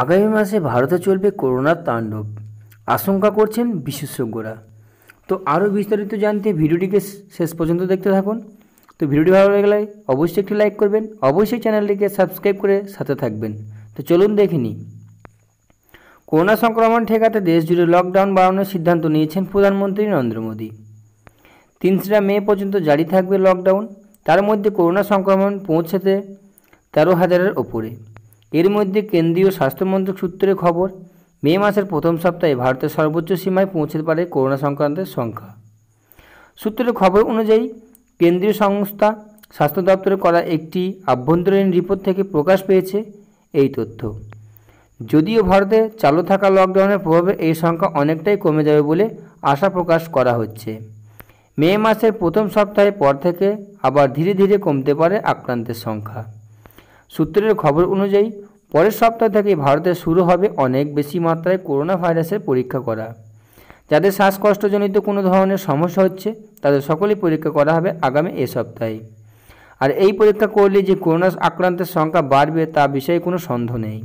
আগামী মাসে ভারতে চলবে করোনার তাণ্ডব আশঙ্কা করছেন বিশেষজ্ঞরা তো আরও বিস্তারিত জানতে ভিডিওটিকে শেষ পর্যন্ত দেখতে থাকুন তো ভিডিওটি ভালো লাগলে অবশ্যই একটি লাইক করবেন অবশ্যই চ্যানেলটিকে সাবস্ক্রাইব করে সাথে থাকবেন তো চলুন দেখে নিই করোনা সংক্রমণ ঠেকাতে দেশ জুড়ে লকডাউন বাড়ানোর সিদ্ধান্ত নিয়েছেন প্রধানমন্ত্রী নরেন্দ্র মোদী তিনশরা মে পর্যন্ত জারি থাকবে লকডাউন তার মধ্যে করোনা সংক্রমণ পৌঁছাতে তেরো হাজারের ওপরে এর মধ্যে কেন্দ্রীয় স্বাস্থ্যমন্ত্রক সূত্রে খবর মে মাসের প্রথম সপ্তাহে ভারতের সর্বোচ্চ সীমায় পৌঁছতে পারে করোনা সংক্রান্তের সংখ্যা সূত্রের খবর অনুযায়ী কেন্দ্রীয় সংস্থা স্বাস্থ্য দপ্তরে করা একটি আভ্যন্তরীণ রিপোর্ট থেকে প্রকাশ পেয়েছে এই তথ্য যদিও ভারতে চালু থাকা লকডাউনের প্রভাবে এই সংখ্যা অনেকটাই কমে যাবে বলে আশা প্রকাশ করা হচ্ছে মে মাসের প্রথম সপ্তাহের পর থেকে আবার ধীরে ধীরে কমতে পারে আক্রান্তের সংখ্যা সূত্রের খবর অনুযায়ী পরের সপ্তাহ থেকে ভারতে শুরু হবে অনেক বেশি মাত্রায় করোনা ভাইরাসের পরীক্ষা করা যাদের শ্বাসকষ্টজনিত কোনো ধরনের সমস্যা হচ্ছে তাদের সকলেই পরীক্ষা করা হবে আগামী এ সপ্তাহে আর এই পরীক্ষা করলে যে করোনা আক্রান্তের সংখ্যা বাড়বে তা বিষয়ে কোনো সন্দেহ নেই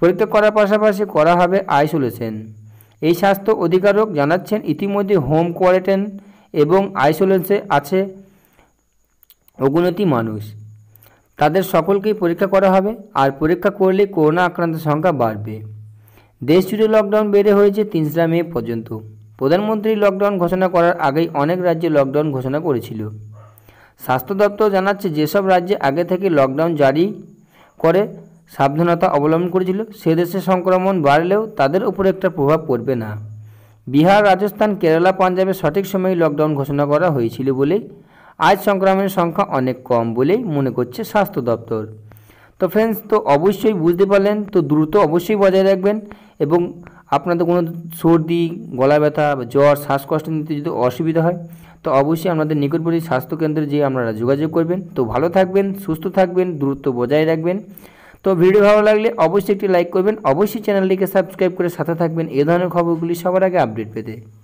পরীক্ষা করার পাশাপাশি করা হবে আইসোলেশন এই স্বাস্থ্য অধিকারক জানাচ্ছেন ইতিমধ্যে হোম কোয়ারেন্টাইন এবং আইসোলেশনে আছে অগুনতি মানুষ তাদের সকলকেই পরীক্ষা করা হবে আর পরীক্ষা করলে করোনা আক্রান্তের সংখ্যা বাড়বে দেশ জুড়ে লকডাউন বেড়ে হয়েছে তিনশরা মে পর্যন্ত প্রধানমন্ত্রী লকডাউন ঘোষণা করার আগেই অনেক রাজ্যে লকডাউন ঘোষণা করেছিল স্বাস্থ্য দপ্তর জানাচ্ছে যেসব রাজ্যে আগে থেকে লকডাউন জারি করে সাবধানতা অবলম্বন করেছিল সে দেশে সংক্রমণ বাড়লেও তাদের উপর একটা প্রভাব পড়বে না বিহার রাজস্থান কেরালা পাঞ্জাবে সঠিক সময়ে লকডাউন ঘোষণা করা হয়েছিল বলেই আজ সংক্রমণের সংখ্যা অনেক কম বলেই মনে করছে স্বাস্থ্য দপ্তর তো ফ্রেন্ডস তো অবশ্যই বুঝতে পারলেন তো দ্রুত অবশ্যই বজায় রাখবেন এবং আপনাদের কোনো সর্দি গলা ব্যথা জ্বর শ্বাসকষ্ট নিতে যদি অসুবিধা হয় তো অবশ্যই আমাদের নিকটবর্তী স্বাস্থ্যকেন্দ্রে যেয়ে আপনারা যোগাযোগ করবেন তো ভালো থাকবেন সুস্থ থাকবেন দ্রুত বজায় রাখবেন তো ভিডিও ভালো লাগলে অবশ্যই একটি লাইক করবেন অবশ্যই চ্যানেলটিকে সাবস্ক্রাইব করে সাথে থাকবেন এ ধরনের খবরগুলি সবার আগে আপডেট পেতে